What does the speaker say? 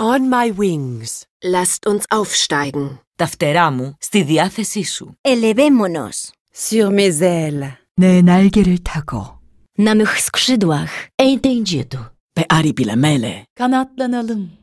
On my wings. Lasst uns aufsteigen. Τα φτερά μου στη διάθεσή σου. Ελεβέμονος. Sur mes ailes. Ναι, να έλγερε τάκο. Να μου χρυσκρυντουάχ. Είναι τέγγιτο. Πε άρυπη λαμέλε. Κανάτλαν αλλούν.